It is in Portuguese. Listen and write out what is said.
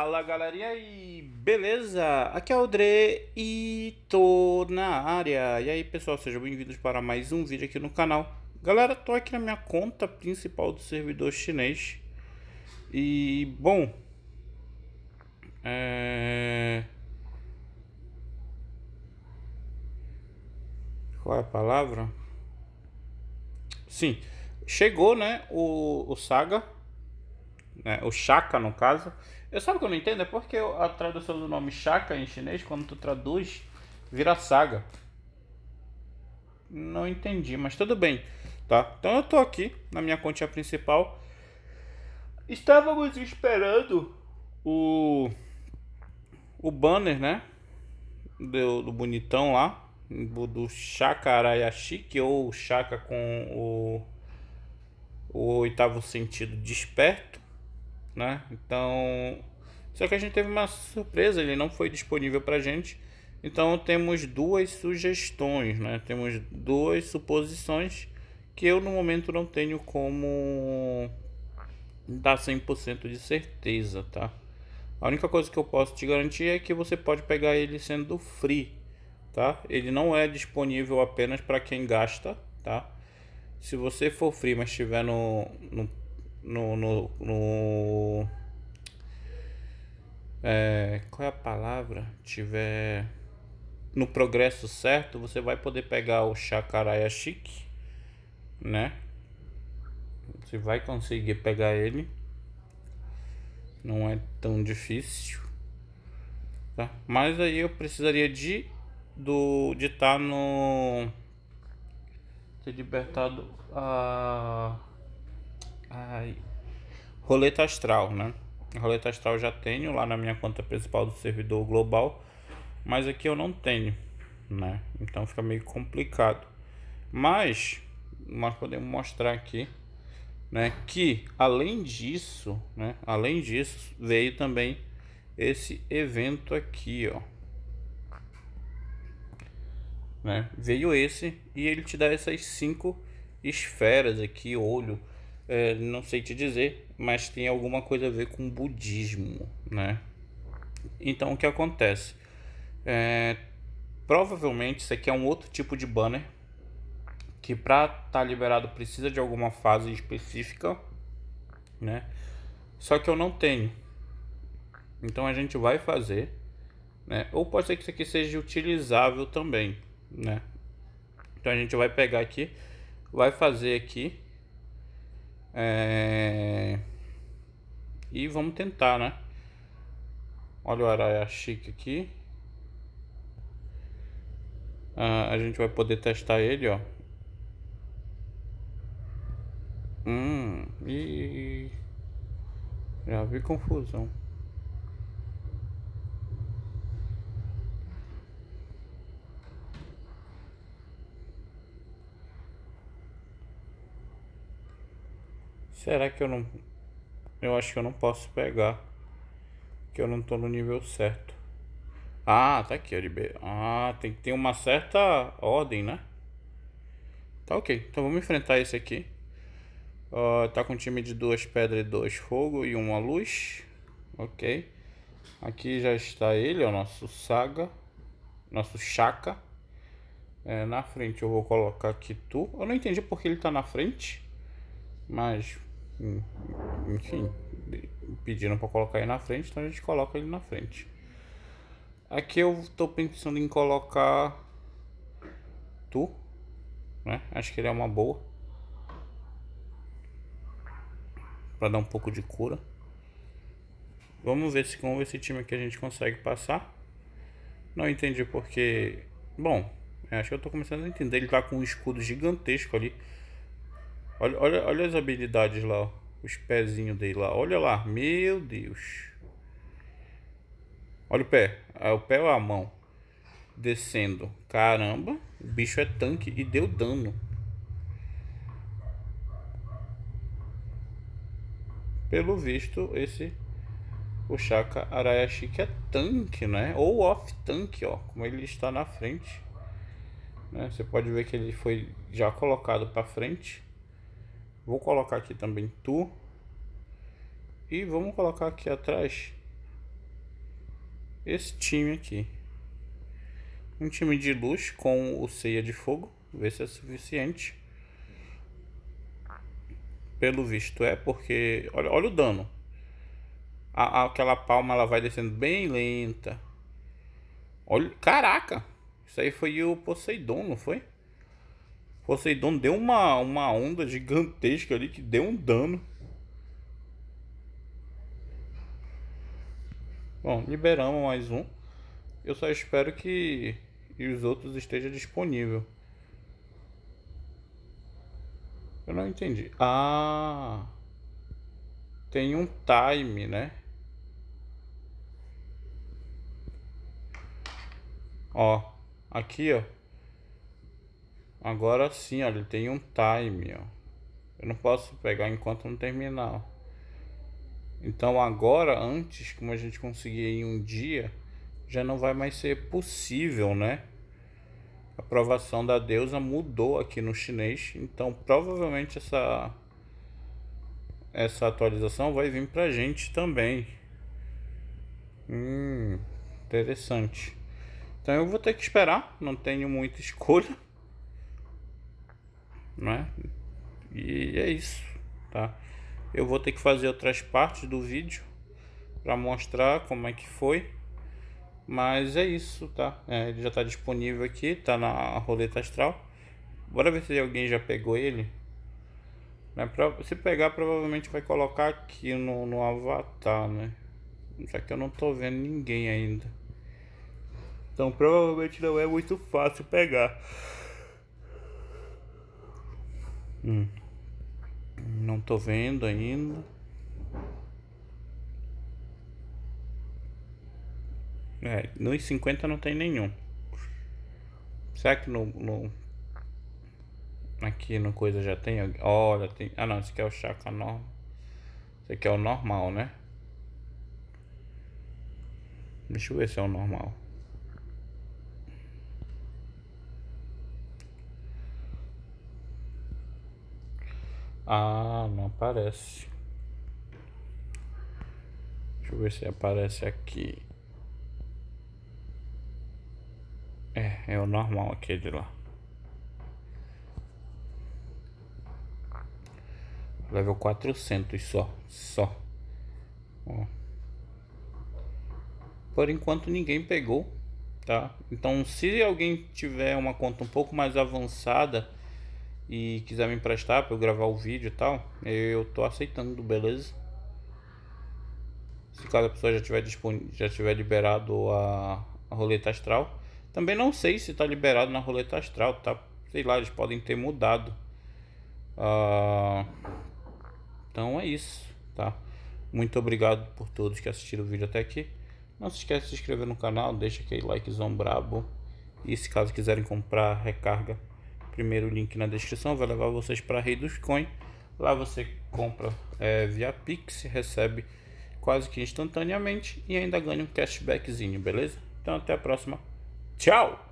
Fala galerinha e aí? Beleza? Aqui é o Dre e tô na área. E aí pessoal, sejam bem-vindos para mais um vídeo aqui no canal. Galera, tô aqui na minha conta principal do servidor chinês. E, bom... É... Qual é a palavra? Sim, chegou né, o, o Saga né, o Shaka no caso. Eu sabe que eu não entendo, é porque a tradução do nome Shaka em chinês, quando tu traduz, vira saga. Não entendi, mas tudo bem, tá? Então eu tô aqui na minha continha principal. Estávamos esperando o o banner, né? Do, do bonitão lá, do Shakarayashi, é ou Shaka com o o oitavo sentido desperto né? Então, só que a gente teve uma surpresa, ele não foi disponível para gente. Então temos duas sugestões, né? Temos duas suposições que eu no momento não tenho como dar 100% de certeza, tá? A única coisa que eu posso te garantir é que você pode pegar ele sendo free, tá? Ele não é disponível apenas para quem gasta, tá? Se você for free, mas estiver no, no no, no, no é, qual é a palavra? Tiver no progresso certo, você vai poder pegar o Chakaraya Chic, né? Você vai conseguir pegar ele. Não é tão difícil. Tá? Mas aí eu precisaria de do de estar tá no ter libertado a Ai. Roleta astral, né? A roleta astral eu já tenho lá na minha conta principal do servidor global, mas aqui eu não tenho, né? Então fica meio complicado. Mas nós podemos mostrar aqui, né, que além disso, né, além disso veio também esse evento aqui, ó. Né? Veio esse e ele te dá essas cinco esferas aqui, olho, é, não sei te dizer, mas tem alguma coisa a ver com budismo, né? Então o que acontece? É, provavelmente isso aqui é um outro tipo de banner que para estar tá liberado precisa de alguma fase específica, né? Só que eu não tenho. Então a gente vai fazer, né? Ou pode ser que isso aqui seja utilizável também, né? Então a gente vai pegar aqui, vai fazer aqui é... E vamos tentar, né? Olha o Araya Chique aqui. Ah, a gente vai poder testar ele, ó. Hum, e... Já vi confusão. Será que eu não... Eu acho que eu não posso pegar. Que eu não tô no nível certo. Ah, tá aqui, ó, de B. Ah, tem que ter uma certa ordem, né? Tá ok. Então vamos enfrentar esse aqui. Uh, tá com um time de duas pedras e dois fogo e uma luz. Ok. Aqui já está ele, o nosso Saga. Nosso Chaka. É, na frente eu vou colocar aqui tu. Eu não entendi porque ele tá na frente. Mas enfim, pediram para colocar ele na frente, então a gente coloca ele na frente. Aqui eu estou pensando em colocar Tu, né? Acho que ele é uma boa. Para dar um pouco de cura. Vamos ver se com esse time aqui a gente consegue passar. Não entendi porque... Bom, acho que eu estou começando a entender. Ele tá com um escudo gigantesco ali. Olha, olha, olha as habilidades lá, ó. os pezinhos dele lá. Olha lá, meu Deus. Olha o pé, é o pé ou a mão descendo. Caramba, o bicho é tanque e deu dano. Pelo visto, esse o Shaka que é tanque, né? Ou off tanque, ó, como ele está na frente. Né? Você pode ver que ele foi já colocado para frente. Vou colocar aqui também tu. E vamos colocar aqui atrás esse time aqui. Um time de luz com o ceia de fogo. Ver se é suficiente. Pelo visto é, porque... Olha, olha o dano. A, aquela palma ela vai descendo bem lenta. Olha, caraca! Isso aí foi o Poseidon, não foi? Poseidon deu uma, uma onda gigantesca ali que deu um dano. Bom, liberamos mais um. Eu só espero que os outros estejam disponível. Eu não entendi. Ah, tem um time, né? Ó, aqui, ó. Agora sim, olha, ele tem um time, ó. Eu não posso pegar enquanto não terminar, ó. Então agora, antes, como a gente conseguir em um dia, já não vai mais ser possível, né? A aprovação da deusa mudou aqui no chinês, então provavelmente essa essa atualização vai vir pra gente também. Hum, interessante. Então eu vou ter que esperar, não tenho muita escolha né? E é isso, tá? Eu vou ter que fazer outras partes do vídeo para mostrar como é que foi. Mas é isso, tá? É, ele já está disponível aqui, tá na roleta astral. Bora ver se alguém já pegou ele. Né? Pra, se pegar, provavelmente vai colocar aqui no, no avatar, né? só que eu não tô vendo ninguém ainda. Então provavelmente não é muito fácil pegar. Hum. Não estou vendo ainda. É, nos 50 não tem nenhum. Será que no, no... Aqui no coisa já tem? Olha, tem. Ah não, esse aqui é o chaco normal. Esse aqui é o normal, né? Deixa eu ver se é o normal. Ah, não aparece. Deixa eu ver se aparece aqui. É, é o normal aquele lá. Level 400 só, só. Ó. Por enquanto ninguém pegou, tá? Então se alguém tiver uma conta um pouco mais avançada e quiser me emprestar para eu gravar o vídeo e tal, eu tô aceitando, beleza? Se cada pessoa já tiver disponível, já tiver liberado a, a roleta astral. Também não sei se está liberado na roleta astral, tá? Sei lá, eles podem ter mudado. Ah, então é isso, tá? Muito obrigado por todos que assistiram o vídeo até aqui. Não se esqueça de se inscrever no canal, deixa aquele likezão brabo. E se caso quiserem comprar recarga primeiro link na descrição, vai levar vocês para a Rei dos Coin. Lá você compra é, via Pix, recebe quase que instantaneamente e ainda ganha um cashbackzinho, beleza? Então até a próxima. Tchau!